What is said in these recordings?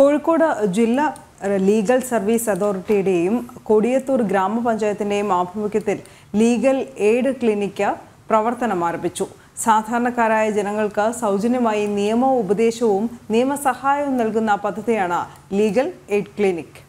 കോഴിക്കോട് ജില്ലാ legal service അതോറിറ്റിയുടെയും കൊടിയത്തൂർ ഗ്രാമപഞ്ചായത്തിൻ്റെയും ആഭിമുഖ്യത്തിൽ ലീഗൽ എയ്ഡ് ക്ലിനിക്ക് പ്രവർത്തനം ആരംഭിച്ചു സാധാരണക്കാരായ ജനങ്ങൾക്ക് സൗജന്യമായി നിയമോപദേശവും നിയമസഹായവും നൽകുന്ന പദ്ധതിയാണ് ലീഗൽ എയ്ഡ് ക്ലിനിക്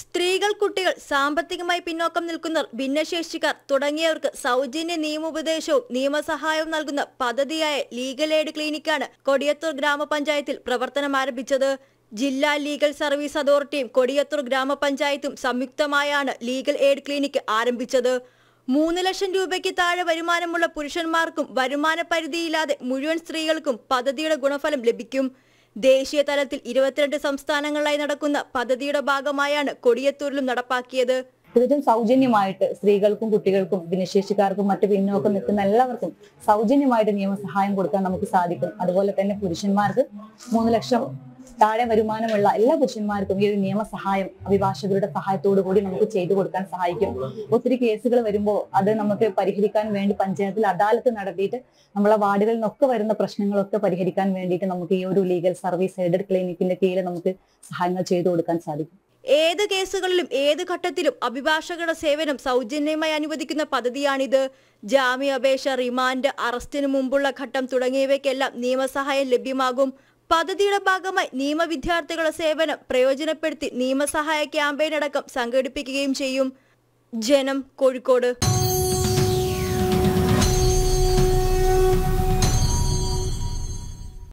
സ്ത്രീകൾ കുട്ടികൾ സാമ്പത്തികമായി പിന്നോക്കം നിൽക്കുന്നവർ ഭിന്നശേഷിക്കാർ തുടങ്ങിയവർക്ക് സൗജന്യ നിയമോപദേശവും നിയമസഹായവും നൽകുന്ന പദ്ധതിയായ ലീഗൽ എയ്ഡ് ക്ലിനിക്കാണ് കൊടിയത്തൂർ ഗ്രാമപഞ്ചായത്തിൽ പ്രവർത്തനം ആരംഭിച്ചത് ജില്ലാ ലീഗൽ സർവീസ് അതോറിറ്റിയും കൊടിയത്തൂർ ഗ്രാമപഞ്ചായത്തും സംയുക്തമായാണ് ലീഗൽ എയ്ഡ് ക്ലിനിക്ക് ആരംഭിച്ചത് മൂന്ന് ലക്ഷം രൂപയ്ക്ക് താഴെ വരുമാനമുള്ള പുരുഷന്മാർക്കും വരുമാന പരിധിയില്ലാതെ മുഴുവൻ സ്ത്രീകൾക്കും പദ്ധതിയുടെ ഗുണഫലം ലഭിക്കും ദേശീയ തലത്തിൽ ഇരുപത്തിരണ്ട് സംസ്ഥാനങ്ങളിലായി നടക്കുന്ന പദ്ധതിയുടെ ഭാഗമായാണ് കൊടിയത്തൂരിലും നടപ്പാക്കിയത് തീർച്ചയായും സൗജന്യമായിട്ട് സ്ത്രീകൾക്കും കുട്ടികൾക്കും ഭിന്നശേഷിക്കാർക്കും മറ്റു പിന്നോക്കം നിൽക്കുന്ന എല്ലാവർക്കും സൗജന്യമായിട്ട് നിയമസഹായം കൊടുക്കാൻ നമുക്ക് സാധിക്കും അതുപോലെ തന്നെ പുരുഷന്മാർക്ക് മൂന്ന് ലക്ഷം താഴെ വരുമാനമുള്ള എല്ലാ പുരുഷന്മാർക്കും ഈ ഒരു നിയമസഹായം അഭിഭാഷകരുടെ സഹായത്തോടു കൂടി നമുക്ക് ചെയ്തു കൊടുക്കാൻ സഹായിക്കും ഒത്തിരി കേസുകൾ വരുമ്പോൾ അത് നമുക്ക് പരിഹരിക്കാൻ വേണ്ടി പഞ്ചായത്തിൽ അദാലത്ത് നടത്തിയിട്ട് നമ്മളെ വാർഡുകളിൽ നിന്നൊക്കെ വരുന്ന പ്രശ്നങ്ങളൊക്കെ പരിഹരിക്കാൻ വേണ്ടിയിട്ട് നമുക്ക് ഈ ഒരു ലീഗൽ സർവീസ് എയ്ഡഡ് ക്ലിനിക്കിന്റെ കീഴിൽ നമുക്ക് സഹായങ്ങൾ ചെയ്തു കൊടുക്കാൻ സാധിക്കും ഏത് കേസുകളിലും ഏത് ഘട്ടത്തിലും അഭിഭാഷകരുടെ സേവനം സൗജന്യമായി അനുവദിക്കുന്ന പദ്ധതിയാണിത് ജാമ്യാപേക്ഷ റിമാൻഡ് അറസ്റ്റിന് മുമ്പുള്ള ഘട്ടം തുടങ്ങിയവയ്ക്കെല്ലാം നിയമസഹായം ലഭ്യമാകും പദ്ധതിയുടെ ഭാഗമായി നിയമ വിദ്യാർത്ഥികളുടെ സേവനം പ്രയോജനപ്പെടുത്തി നിയമസഹായ ക്യാമ്പയിൻ അടക്കം സംഘടിപ്പിക്കുകയും ചെയ്യും ജനം കോഴിക്കോട്